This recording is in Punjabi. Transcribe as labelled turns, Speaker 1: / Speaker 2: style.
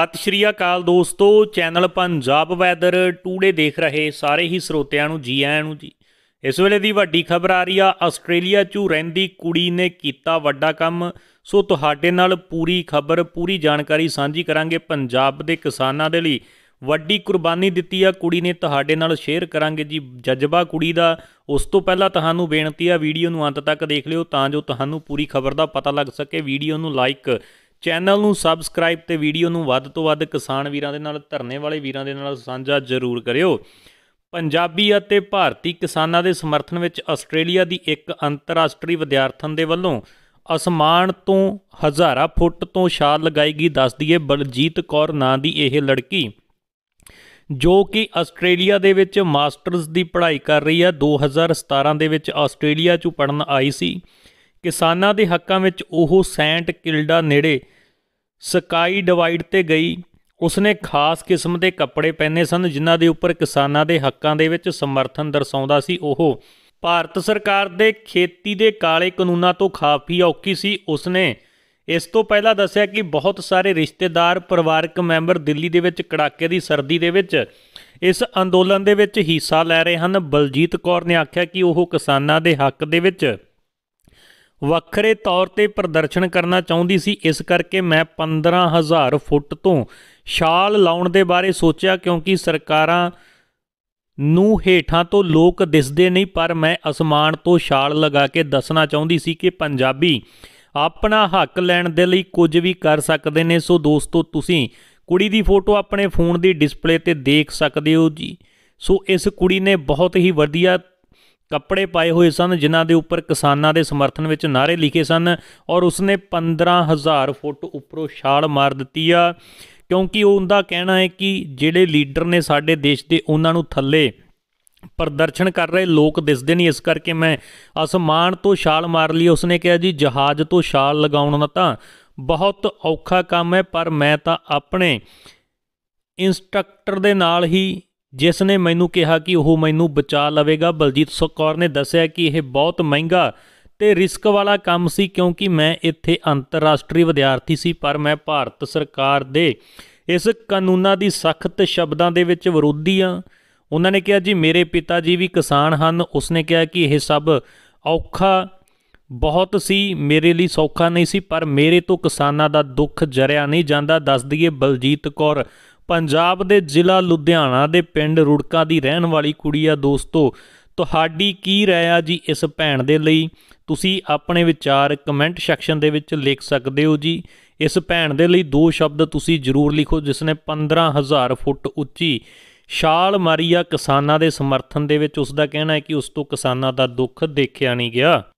Speaker 1: ਸਤਿ ਸ਼੍ਰੀ ਅਕਾਲ ਦੋਸਤੋ ਚੈਨਲ ਪੰਜਾਬ ਵੈਦਰ ਟੂਡੇ ਦੇਖ ਰਹੇ ਸਾਰੇ ਹੀ ਸਰੋਤਿਆਂ ਨੂੰ ਜੀ ਆਇਆਂ ਨੂੰ ਜੀ ਇਸ ਵੇਲੇ ਦੀ ਵੱਡੀ ਖਬਰ ਆ ਰਹੀ ਆ ਆਸਟ੍ਰੇਲੀਆ 'ਚ ਰਹਿੰਦੀ ਕੁੜੀ ਨੇ ਕੀਤਾ ਵੱਡਾ ਕੰਮ ਸੋ ਤੁਹਾਡੇ ਨਾਲ ਪੂਰੀ ਖਬਰ ਪੂਰੀ ਜਾਣਕਾਰੀ ਸਾਂਝੀ ਕਰਾਂਗੇ ਪੰਜਾਬ ਦੇ ਕਿਸਾਨਾਂ ਦੇ ਲਈ ਵੱਡੀ ਕੁਰਬਾਨੀ ਦਿੱਤੀ ਆ ਕੁੜੀ ਨੇ ਤੁਹਾਡੇ ਨਾਲ ਸ਼ੇਅਰ ਕਰਾਂਗੇ ਜੀ ਜਜ਼ਬਾ ਕੁੜੀ ਦਾ ਉਸ ਤੋਂ ਪਹਿਲਾਂ ਤੁਹਾਨੂੰ ਬੇਨਤੀ ਆ ਵੀਡੀਓ ਨੂੰ ਅੰਤ ਤੱਕ ਦੇਖ ਲਿਓ ਤਾਂ ਜੋ ਤੁਹਾਨੂੰ ਪੂਰੀ ਖਬਰ ਦਾ ਪਤਾ ਲੱਗ ਸਕੇ ਵੀਡੀਓ ਨੂੰ ਲਾਈਕ ਚੈਨਲ ਨੂੰ ਸਬਸਕ੍ਰਾਈਬ ਤੇ ਵੀਡੀਓ ਨੂੰ ਵੱਧ ਤੋਂ ਵੱਧ ਕਿਸਾਨ ਵੀਰਾਂ ਦੇ ਨਾਲ ਧਰਨੇ ਵਾਲੇ ਵੀਰਾਂ ਦੇ ਨਾਲ ਸਾਂਝਾ ਜ਼ਰੂਰ ਕਰਿਓ ਪੰਜਾਬੀ ਅਤੇ ਭਾਰਤੀ ਕਿਸਾਨਾਂ ਦੇ ਸਮਰਥਨ ਵਿੱਚ ਆਸਟ੍ਰੇਲੀਆ ਦੀ ਇੱਕ ਅੰਤਰਰਾਸ਼ਟਰੀ ਵਿਦਿਆਰਥਣ ਦੇ ਵੱਲੋਂ ਅਸਮਾਨ ਤੋਂ ਹਜ਼ਾਰਾਂ ਫੁੱਟ ਤੋਂ ਛਾਲ ਲਗਾਈ ਗਈ ਦੱਸਦੀ ਹੈ ਬਲਜੀਤ ਕੌਰ ਨਾਂ ਦੀ ਇਹ ਲੜਕੀ ਜੋ ਕਿ ਆਸਟ੍ਰੇਲੀਆ ਦੇ ਵਿੱਚ ਮਾਸਟਰਸ ਦੀ ਪੜ੍ਹਾਈ ਕਰ ਰਹੀ ਹੈ 2017 ਦੇ ਵਿੱਚ ਆਸਟ੍ਰੇਲੀਆ ਚੋਂ ਪੜਨ ਆਈ ਸੀ ਕਿਸਾਨਾਂ ਦੇ ਹੱਕਾਂ ਵਿੱਚ ਉਹ ਸੈਂਟ ਕਿਲਡਾ ਨੇੜੇ ਸਕਾਈ ਡਿਵਾਈਡ ਤੇ ਗਈ ਉਸਨੇ ਖਾਸ ਕਿਸਮ ਦੇ ਕੱਪੜੇ ਪਹਿਨੇ ਸਨ ਜਿਨ੍ਹਾਂ ਦੇ ਉੱਪਰ ਕਿਸਾਨਾਂ ਦੇ ਹੱਕਾਂ ਦੇ ਵਿੱਚ ਸਮਰਥਨ ਦਰਸਾਉਂਦਾ ਸੀ ਉਹ ਭਾਰਤ ਸਰਕਾਰ ਦੇ ਖੇਤੀ ਦੇ ਕਾਲੇ ਕਾਨੂੰਨਾਂ ਤੋਂ ਖਾਫੀ ਔਕੀ ਸੀ ਉਸਨੇ ਇਸ ਤੋਂ ਪਹਿਲਾਂ ਦੱਸਿਆ ਕਿ ਬਹੁਤ ਸਾਰੇ ਰਿਸ਼ਤੇਦਾਰ ਪਰਿਵਾਰਕ ਮੈਂਬਰ ਦਿੱਲੀ ਦੇ ਵਿੱਚ ਕੜਾਕੇ ਦੀ ਸਰਦੀ ਦੇ ਵਿੱਚ ਇਸ ਅੰਦੋਲਨ ਦੇ ਵਿੱਚ ਹਿੱਸਾ ਲੈ ਰਹੇ ਹਨ ਬਲਜੀਤ ਕੌਰ ਨੇ ਆਖਿਆ ਕਿ ਉਹ ਕਿਸਾਨਾਂ ਦੇ ਹੱਕ ਦੇ ਵਿੱਚ ਵੱਖਰੇ ਤੌਰ ਤੇ ਪ੍ਰਦਰਸ਼ਨ ਕਰਨਾ ਚਾਹੁੰਦੀ ਸੀ ਇਸ ਕਰਕੇ ਮੈਂ 15000 ਫੁੱਟ ਤੋਂ ਛਾਲ ਲਾਉਣ ਦੇ ਬਾਰੇ ਸੋਚਿਆ ਕਿਉਂਕਿ ਸਰਕਾਰਾਂ ਨੂੰ ਹੇਠਾਂ ਤੋਂ ਲੋਕ ਦਿਸਦੇ ਨਹੀਂ ਪਰ ਮੈਂ ਅਸਮਾਨ ਤੋਂ ਛਾਲ ਲਗਾ ਕੇ ਦੱਸਣਾ ਚਾਹੁੰਦੀ ਸੀ ਕਿ ਪੰਜਾਬੀ ਆਪਣਾ ਹੱਕ ਲੈਣ ਦੇ ਲਈ ਕੁਝ ਵੀ ਕਰ ਸਕਦੇ ਨੇ ਸੋ ਦੋਸਤੋ ਤੁਸੀਂ ਕੁੜੀ ਦੀ ਫੋਟੋ ਆਪਣੇ ਫੋਨ ਦੀ ਡਿਸਪਲੇ ਤੇ ਦੇਖ ਸਕਦੇ ਹੋ ਜੀ ਸੋ ਇਸ ਕੁੜੀ ਨੇ ਬਹੁਤ ਹੀ ਵਧੀਆ ਕੱਪੜੇ ਪਾਏ ਹੋਏ ਸਨ ਜਿਨ੍ਹਾਂ ਦੇ ਉੱਪਰ ਕਿਸਾਨਾਂ ਦੇ ਸਮਰਥਨ ਵਿੱਚ ਨਾਰੇ ਲਿਖੇ ਸਨ ਔਰ ਉਸਨੇ 15000 ਫੁੱਟ ਉੱਪਰੋਂ ਛਾਲ ਮਾਰ ਦਿੱਤੀ ਆ ਕਿਉਂਕਿ ਉਹ ਉਹਦਾ ਕਹਿਣਾ ਹੈ ਕਿ ਜਿਹੜੇ ਲੀਡਰ ਨੇ ਸਾਡੇ ਦੇਸ਼ ਦੇ ਉਹਨਾਂ ਨੂੰ ਥੱਲੇ ਪ੍ਰਦਰਸ਼ਨ ਕਰ ਰਹੇ ਲੋਕ ਦਿਸਦੇ ਨਹੀਂ ਇਸ ਕਰਕੇ ਮੈਂ ਅਸਮਾਨ ਤੋਂ ਛਾਲ ਮਾਰ ਲਈ ਉਸਨੇ ਕਿਹਾ ਜੀ ਜਹਾਜ਼ ਤੋਂ ਛਾਲ ਲਗਾਉਣਾ ਤਾਂ ਬਹੁਤ ਔਖਾ ਕੰਮ ਹੈ ਪਰ ਮੈਂ ਤਾਂ ਆਪਣੇ ਇਨਸਟ੍ਰਕਟਰ ਦੇ ਨਾਲ ਹੀ ਜਿਸ ਨੇ ਮੈਨੂੰ ਕਿਹਾ ਕਿ ਉਹ ਮੈਨੂੰ ਬਚਾ ਲਵੇਗਾ ਬਲਜੀਤ ਕੌਰ ਨੇ ਦੱਸਿਆ ਕਿ ਇਹ ਬਹੁਤ ਮਹਿੰਗਾ ਤੇ ਰਿਸਕ ਵਾਲਾ ਕੰਮ ਸੀ ਕਿਉਂਕਿ ਮੈਂ ਇੱਥੇ ਅੰਤਰਰਾਸ਼ਟਰੀ ਵਿਦਿਆਰਥੀ ਸੀ ਪਰ ਮੈਂ ਭਾਰਤ ਸਰਕਾਰ ਦੇ ਇਸ ਕਾਨੂੰਨਾਂ ਦੀ ਸਖਤ ਸ਼ਬਦਾਂ ਦੇ ਵਿੱਚ ਵਿਰੋਧੀ ਆ ਉਹਨਾਂ ਨੇ ਕਿਹਾ ਜੀ ਮੇਰੇ ਪਿਤਾ ਜੀ ਵੀ ਕਿਸਾਨ ਹਨ ਉਸਨੇ ਕਿਹਾ ਕਿ ਇਹ ਸਭ ਔਖਾ ਬਹੁਤ ਸੀ ਮੇਰੇ ਲਈ ਸੌਖਾ ਨਹੀਂ ਸੀ ਪਰ ਮੇਰੇ ਤੋਂ ਕਿਸਾਨਾਂ ਦਾ ਦੁੱਖ ਜਰਿਆ ਨਹੀਂ ਜਾਂਦਾ ਦੱਸ ਦਈਏ ਬਲਜੀਤ ਕੌਰ ਪੰਜਾਬ ਦੇ ਜ਼ਿਲ੍ਹਾ ਲੁਧਿਆਣਾ ਦੇ ਪਿੰਡ ਰੁੜਕਾ ਦੀ ਰਹਿਣ ਵਾਲੀ ਕੁੜੀ ਆ ਦੋਸਤੋ ਤੁਹਾਡੀ ਕੀ رائے ਆ ਜੀ ਇਸ ਭੈਣ ਦੇ ਲਈ ਤੁਸੀਂ ਆਪਣੇ ਵਿਚਾਰ ਕਮੈਂਟ ਸੈਕਸ਼ਨ ਦੇ ਵਿੱਚ ਲਿਖ ਸਕਦੇ ਹੋ ਜੀ ਇਸ ਭੈਣ ਦੇ ਲਈ ਦੋ ਸ਼ਬਦ ਤੁਸੀਂ ਜ਼ਰੂਰ ਲਿਖੋ ਜਿਸ ਨੇ 15000 ਫੁੱਟ ਉੱਚੀ ਛਾਲ ਮਾਰੀ ਆ ਕਿਸਾਨਾਂ ਦੇ ਸਮਰਥਨ ਦੇ ਵਿੱਚ ਉਸ ਦਾ ਕਹਿਣਾ ਹੈ ਕਿ ਉਸ ਤੋਂ ਕਿਸਾਨਾਂ ਦਾ ਦੁੱਖ ਦੇਖਿਆ ਨਹੀਂ ਗਿਆ